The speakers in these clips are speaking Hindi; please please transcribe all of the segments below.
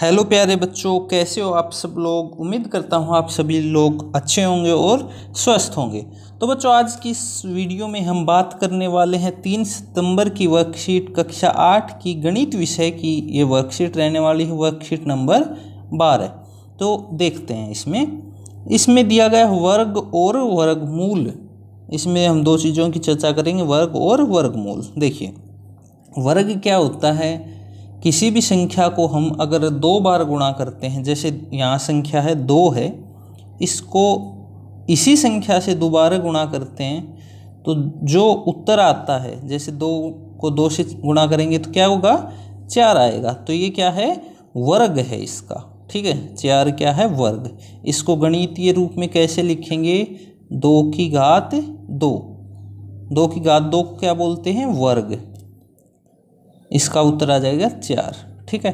हेलो प्यारे बच्चों कैसे हो आप सब लोग उम्मीद करता हूँ आप सभी लोग अच्छे होंगे और स्वस्थ होंगे तो बच्चों आज की इस वीडियो में हम बात करने वाले हैं तीन सितंबर की वर्कशीट कक्षा आठ की गणित विषय की ये वर्कशीट रहने वाली है वर्कशीट नंबर बारह तो देखते हैं इसमें इसमें दिया गया वर्ग और वर्गमूल इसमें हम दो चीज़ों की चर्चा करेंगे वर्ग और वर्गमूल देखिए वर्ग क्या होता है किसी भी संख्या को हम अगर दो बार गुणा करते हैं जैसे यहाँ संख्या है दो है इसको इसी संख्या से दोबारा गुणा करते हैं तो जो उत्तर आता है जैसे दो को दो से गुणा करेंगे तो क्या होगा चार आएगा तो ये क्या है वर्ग है इसका ठीक है चार क्या है वर्ग इसको गणितीय रूप में कैसे लिखेंगे दो की घात दो दो की घात दो को क्या बोलते हैं वर्ग इसका उत्तर आ जाएगा चार ठीक है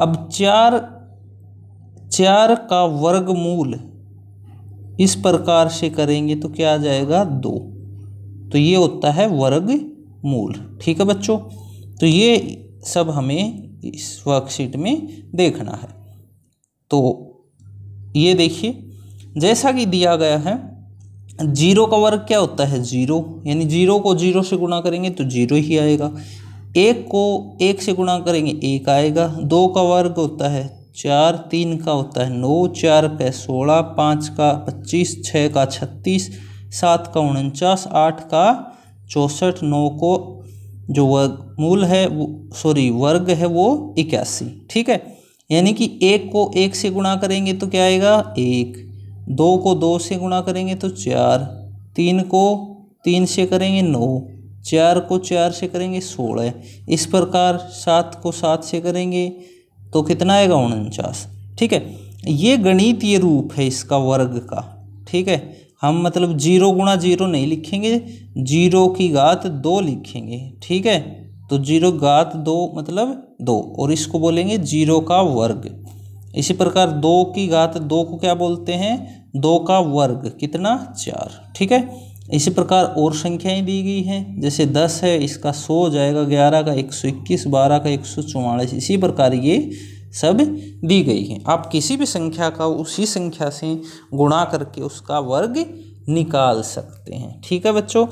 अब चार चार का वर्गमूल इस प्रकार से करेंगे तो क्या आ जाएगा दो तो ये होता है वर्ग मूल ठीक है बच्चों तो ये सब हमें इस वर्कशीट में देखना है तो ये देखिए जैसा कि दिया गया है जीरो का वर्ग क्या होता है जीरो यानी जीरो को जीरो से गुणा करेंगे तो जीरो ही आएगा एक को एक से गुणा करेंगे एक आएगा दो का वर्ग होता है चार तीन का होता है नौ चार का सोलह पाँच का पच्चीस छः का छत्तीस सात का उनचास आठ का चौंसठ नौ को जो वर्ग मूल है वो सॉरी वर्ग है वो इक्यासी ठीक है यानी कि एक को एक से गुणा करेंगे तो क्या आएगा एक दो को दो से गुणा करेंगे तो चार तीन को तीन से करेंगे नौ चार को चार से करेंगे सोलह इस प्रकार सात को सात से करेंगे तो कितना आएगा उनचास ठीक है ये गणितीय रूप है इसका वर्ग का ठीक है हम मतलब जीरो गुणा जीरो नहीं लिखेंगे जीरो की घात दो लिखेंगे ठीक है तो जीरो घात दो मतलब दो और इसको बोलेंगे जीरो का वर्ग इसी प्रकार दो की घात दो को क्या बोलते हैं दो का वर्ग कितना चार ठीक है इसी प्रकार और संख्याएं दी गई हैं जैसे दस है इसका हो जाएगा ग्यारह का एक सौ इक्कीस बारह का एक सौ चौवालीस इसी प्रकार ये सब दी गई हैं आप किसी भी संख्या का उसी संख्या से गुणा करके उसका वर्ग निकाल सकते हैं ठीक है बच्चों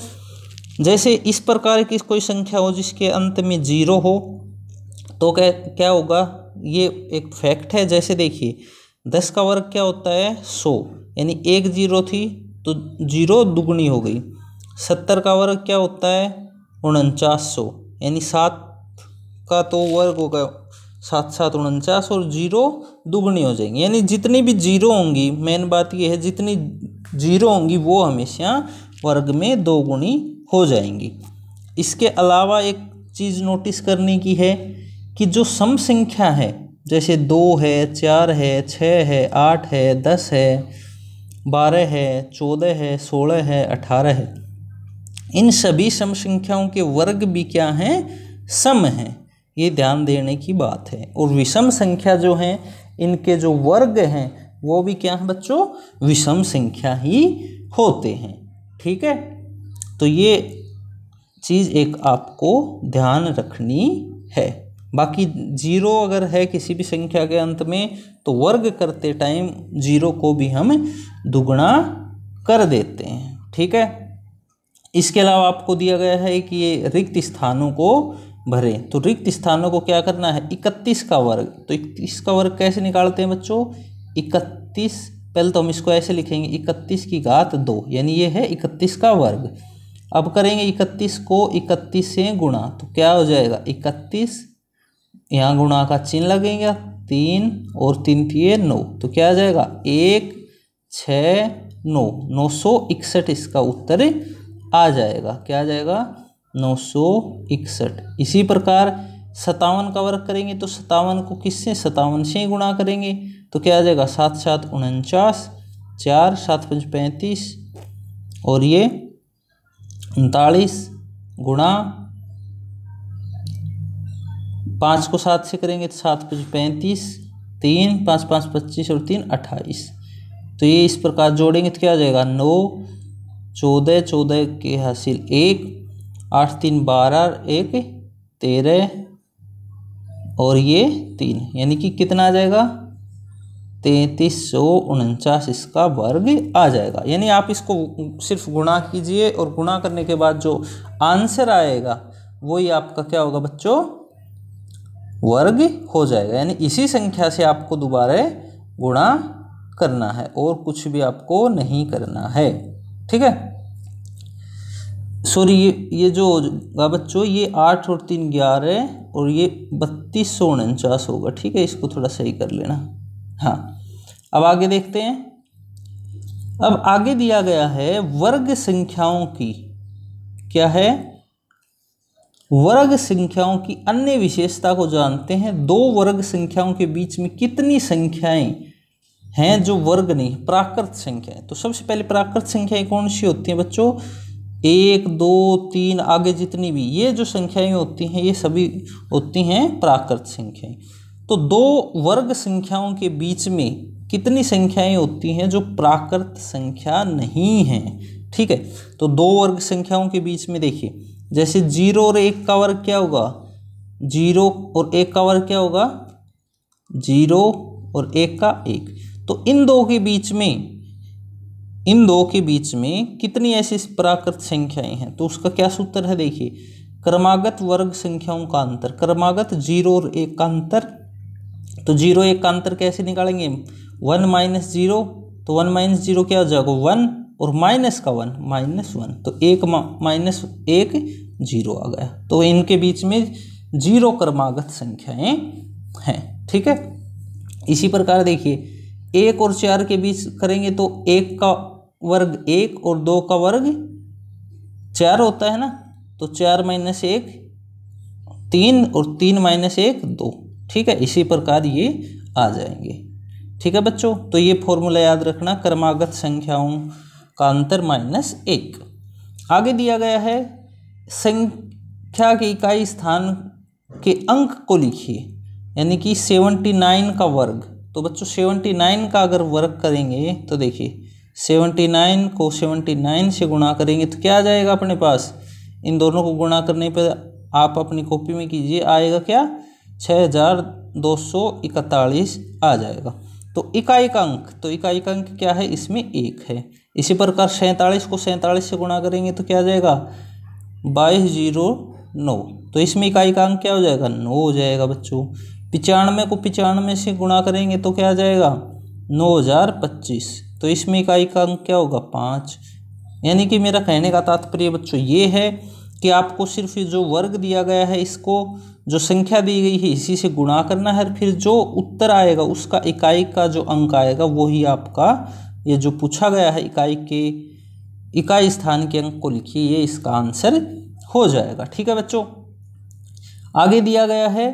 जैसे इस प्रकार की कोई संख्या हो जिसके अंत में जीरो हो तो क्या क्या होगा ये एक फैक्ट है जैसे देखिए दस का वर्ग क्या होता है सौ यानी एक जीरो थी तो जीरो दुगुनी हो गई सत्तर का वर्ग क्या होता है उनचास सौ यानी सात का तो वर्ग होगा सात सात उनचास और जीरो दुगुनी हो जाएंगी यानी जितनी भी जीरो होंगी मेन बात यह है जितनी जीरो होंगी वो हमेशा वर्ग में दो गुणी हो जाएंगी इसके अलावा एक चीज़ नोटिस करने की है कि जो सम संख्या है जैसे दो है चार है छः है आठ है दस है बारह है चौदह है सोलह है अठारह है इन सभी सम संख्याओं के वर्ग भी क्या हैं सम हैं ये ध्यान देने की बात है और विषम संख्या जो हैं इनके जो वर्ग हैं वो भी क्या हैं बच्चों विषम संख्या ही होते हैं ठीक है तो ये चीज़ एक आपको ध्यान रखनी है बाकी जीरो अगर है किसी भी संख्या के अंत में तो वर्ग करते टाइम जीरो को भी हम दुगुना कर देते हैं ठीक है इसके अलावा आपको दिया गया है कि ये रिक्त स्थानों को भरें तो रिक्त स्थानों को क्या करना है इकतीस का वर्ग तो इकतीस का वर्ग कैसे निकालते हैं बच्चों इकतीस पहले तो हम इसको ऐसे लिखेंगे इकतीस की घात दो यानी ये है इकतीस का वर्ग अब करेंगे इकतीस को इकतीस से गुणा तो क्या हो जाएगा इकतीस यहाँ गुणा का चिन्ह लगेगा तीन और तीन थी नौ तो क्या आ जाएगा एक छ नौ नौ सौ इकसठ इसका उत्तर आ जाएगा क्या आ जाएगा नौ सौ इकसठ इसी प्रकार सतावन का वर्ग करेंगे तो सतावन को किससे सतावन से ही गुणा करेंगे तो क्या आ जाएगा सात सात उनचास चार सात पंच पैंतीस और ये उनतालीस गुणा पाँच को सात से करेंगे तो सात पच पैंतीस तीन पाँच पाँच पच्चीस और तीन अट्ठाईस तो ये इस प्रकार जोड़ेंगे तो क्या आ जाएगा नौ चौदह चौदह के हासिल एक आठ तीन बारह एक तेरह और ये तीन यानी कि कितना आ जाएगा तैंतीस सौ उनचास इसका वर्ग आ जाएगा यानी आप इसको सिर्फ गुणा कीजिए और गुणा करने के बाद जो आंसर आएगा वही आपका क्या होगा बच्चों वर्ग हो जाएगा यानी इसी संख्या से आपको दोबारा गुणा करना है और कुछ भी आपको नहीं करना है ठीक है सॉरी ये ये जो होगा बच्चों ये आठ और तीन ग्यारह और ये बत्तीस सौ उनचास होगा ठीक है इसको थोड़ा सही कर लेना हाँ अब आगे देखते हैं अब आगे दिया गया है वर्ग संख्याओं की क्या है वर्ग संख्याओं की अन्य विशेषता को जानते हैं दो वर्ग संख्याओं के बीच में कितनी संख्याएं हैं जो वर्ग नहीं प्राकृत संख्या है तो सबसे पहले प्राकृत संख्याएं कौन सी होती हैं बच्चों एक दो तीन आगे जितनी भी ये जो संख्याएं होती हैं ये सभी होती हैं प्राकृत संख्याएं तो दो वर्ग संख्याओं के बीच में कितनी संख्याएं होती हैं जो प्राकृत संख्या नहीं है ठीक है तो दो वर्ग संख्याओं के बीच में देखिए जैसे जीरो और एक का वर्ग क्या होगा जीरो और एक का वर्ग क्या होगा जीरो और एक का एक तो इन दो के बीच में इन दो के बीच में कितनी ऐसी प्राकृत संख्याएं हैं तो उसका क्या सूत्र है देखिए क्रमागत वर्ग संख्याओं का अंतर क्रमागत जीरो और एक का अंतर तो जीरो एक का अंतर कैसे निकालेंगे वन माइनस जीरो तो वन माइनस जीरो क्या हो जाएगा वन और माइनस का वन माइनस वन तो एक माइनस एक जीरो आ गया तो इनके बीच में जीरो क्रमागत संख्याएं हैं ठीक है इसी प्रकार देखिए एक और चार के बीच करेंगे तो एक का वर्ग एक और दो का वर्ग चार होता है ना तो चार माइनस एक तीन और तीन माइनस एक दो ठीक है इसी प्रकार ये आ जाएंगे ठीक है बच्चों तो ये फॉर्मूला याद रखना क्रमागत संख्याओं का अंतर माइनस एक आगे दिया गया है संख्या की इकाई स्थान के अंक को लिखिए यानी कि सेवेंटी नाइन का वर्ग तो बच्चों सेवेंटी नाइन का अगर वर्क करेंगे तो देखिए सेवेंटी नाइन को सेवेंटी नाइन से गुणा करेंगे तो क्या आ जाएगा अपने पास इन दोनों को गुणा करने पर आप अपनी कॉपी में कीजिए आएगा क्या छः हज़ार दो सौ इकतालीस आ जाएगा तो इकाई का अंक तो इकाई का अंक क्या है इसमें एक है इसी प्रकार सैंतालीस को सैंतालीस से गुणा करेंगे तो क्या आ जाएगा बाईस जीरो नौ तो इसमें इकाई का अंक क्या हो जाएगा नौ हो जाएगा बच्चों पिचानवे को पिचानवे से गुणा करेंगे तो क्या आ जाएगा नौ हज़ार पच्चीस तो इसमें इकाई का अंक क्या होगा पाँच यानी कि मेरा कहने का तात्पर्य बच्चों ये है कि आपको सिर्फ जो वर्ग दिया गया है इसको जो संख्या दी गई है इसी से गुणा करना है फिर जो उत्तर आएगा उसका इकाई का जो अंक आएगा वही आपका ये जो पूछा गया है इकाई के इकाई स्थान के अंक को लिखिए ये इसका आंसर हो जाएगा ठीक है बच्चों आगे दिया गया है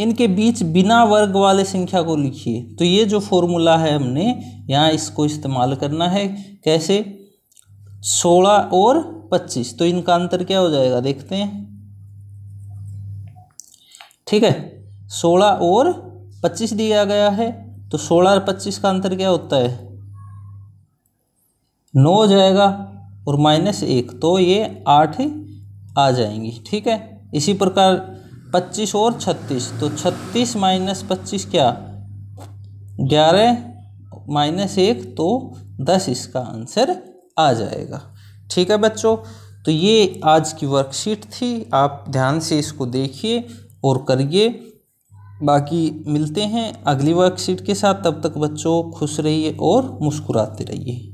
इनके बीच बिना वर्ग वाले संख्या को लिखिए तो ये जो फॉर्मूला है हमने यहाँ इसको इस्तेमाल करना है कैसे सोलह और पच्चीस तो इनका अंतर क्या हो जाएगा देखते हैं ठीक है सोलह और पच्चीस दिया गया है तो सोलह और पच्चीस का अंतर क्या होता है नौ हो जाएगा और माइनस एक तो ये आठ आ जाएंगी ठीक है इसी प्रकार पच्चीस और छत्तीस तो छत्तीस माइनस पच्चीस क्या ग्यारह माइनस एक तो दस इसका आंसर आ जाएगा ठीक है बच्चों तो ये आज की वर्कशीट थी आप ध्यान से इसको देखिए और करिए बाकी मिलते हैं अगली वर्कशीट के साथ तब तक बच्चों खुश रहिए और मुस्कुराते रहिए